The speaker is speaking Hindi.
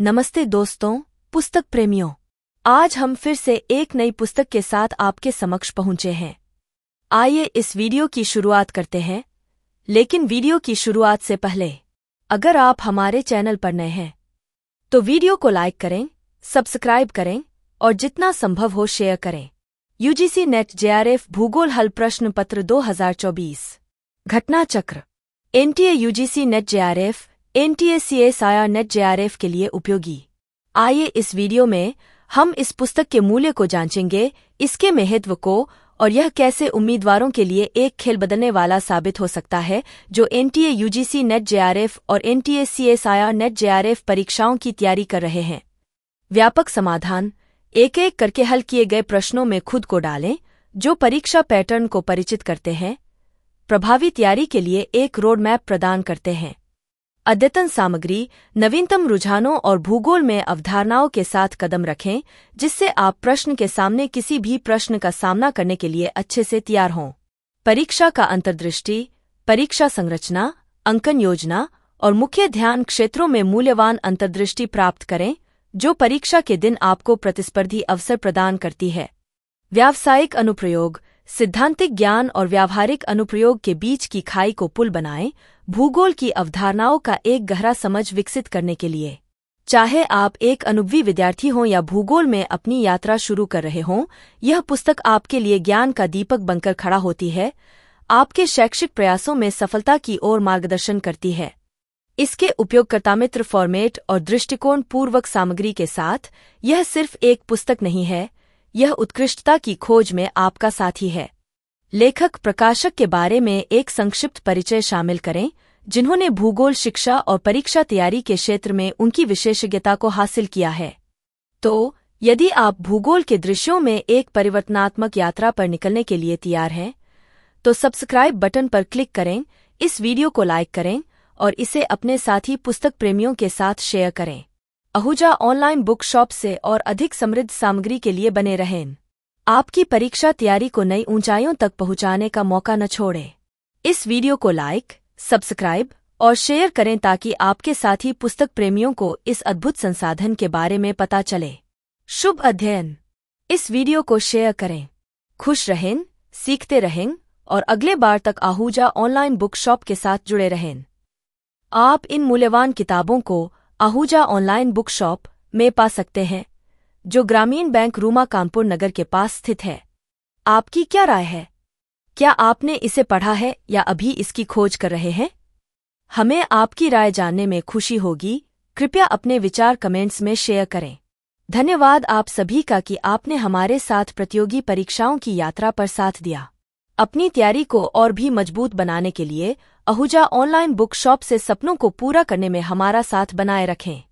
नमस्ते दोस्तों पुस्तक प्रेमियों आज हम फिर से एक नई पुस्तक के साथ आपके समक्ष पहुंचे हैं आइए इस वीडियो की शुरुआत करते हैं लेकिन वीडियो की शुरुआत से पहले अगर आप हमारे चैनल पर नए हैं तो वीडियो को लाइक करें सब्सक्राइब करें और जितना संभव हो शेयर करें यूजीसी नेट जेआरएफ भूगोल हल प्रश्न पत्र दो घटना चक्र NTA UGC NET JRF N T S C S आया नेट जे आर एफ के लिए उपयोगी आइए इस वीडियो में हम इस पुस्तक के मूल्य को जांचेंगे इसके महत्व को और यह कैसे उम्मीदवारों के लिए एक खेल बदलने वाला साबित हो सकता है जो N T A U G C NET J R F और N T C S NET J R F परीक्षाओं की तैयारी कर रहे हैं व्यापक समाधान एक एक करके हल किए गए प्रश्नों में खुद को डालें जो परीक्षा पैटर्न को परिचित करते हैं प्रभावी तैयारी के लिए एक रोडमैप प्रदान करते हैं अद्यतन सामग्री नवीनतम रुझानों और भूगोल में अवधारणाओं के साथ कदम रखें जिससे आप प्रश्न के सामने किसी भी प्रश्न का सामना करने के लिए अच्छे से तैयार हों परीक्षा का अंतर्दृष्टि परीक्षा संरचना अंकन योजना और मुख्य ध्यान क्षेत्रों में मूल्यवान अंतर्दृष्टि प्राप्त करें जो परीक्षा के दिन आपको प्रतिस्पर्धी अवसर प्रदान करती है व्यावसायिक अनुप्रयोग सिद्धांतिक ज्ञान और व्यावहारिक अनुप्रयोग के बीच की खाई को पुल बनाएं भूगोल की अवधारणाओं का एक गहरा समझ विकसित करने के लिए चाहे आप एक अनुभवी विद्यार्थी हों या भूगोल में अपनी यात्रा शुरू कर रहे हों यह पुस्तक आपके लिए ज्ञान का दीपक बनकर खड़ा होती है आपके शैक्षिक प्रयासों में सफलता की ओर मार्गदर्शन करती है इसके उपयोगकर्ता मित्र फॉर्मेट और दृष्टिकोण पूर्वक सामग्री के साथ यह सिर्फ एक पुस्तक नहीं है यह उत्कृष्टता की खोज में आपका साथी है लेखक प्रकाशक के बारे में एक संक्षिप्त परिचय शामिल करें जिन्होंने भूगोल शिक्षा और परीक्षा तैयारी के क्षेत्र में उनकी विशेषज्ञता को हासिल किया है तो यदि आप भूगोल के दृश्यों में एक परिवर्तनात्मक यात्रा पर निकलने के लिए तैयार हैं तो सब्सक्राइब बटन पर क्लिक करें इस वीडियो को लाइक करें और इसे अपने साथी पुस्तक प्रेमियों के साथ शेयर करें आहूजा ऑनलाइन बुक शॉप से और अधिक समृद्ध सामग्री के लिए बने रहें आपकी परीक्षा तैयारी को नई ऊंचाइयों तक पहुंचाने का मौका न छोड़ें इस वीडियो को लाइक सब्सक्राइब और शेयर करें ताकि आपके साथी पुस्तक प्रेमियों को इस अद्भुत संसाधन के बारे में पता चले शुभ अध्ययन इस वीडियो को शेयर करें खुश रहें सीखते रहें और अगले बार तक आहूजा ऑनलाइन बुक शॉप के साथ जुड़े रहें आप इन मूल्यवान किताबों को आहूजा ऑनलाइन बुक शॉप में पा सकते हैं जो ग्रामीण बैंक रूमा कानपुर नगर के पास स्थित है आपकी क्या राय है क्या आपने इसे पढ़ा है या अभी इसकी खोज कर रहे हैं हमें आपकी राय जानने में खुशी होगी कृपया अपने विचार कमेंट्स में शेयर करें धन्यवाद आप सभी का कि आपने हमारे साथ प्रतियोगी परीक्षाओं की यात्रा पर साथ दिया अपनी तैयारी को और भी मजबूत बनाने के लिए अहुजा ऑनलाइन बुक शॉप से सपनों को पूरा करने में हमारा साथ बनाए रखें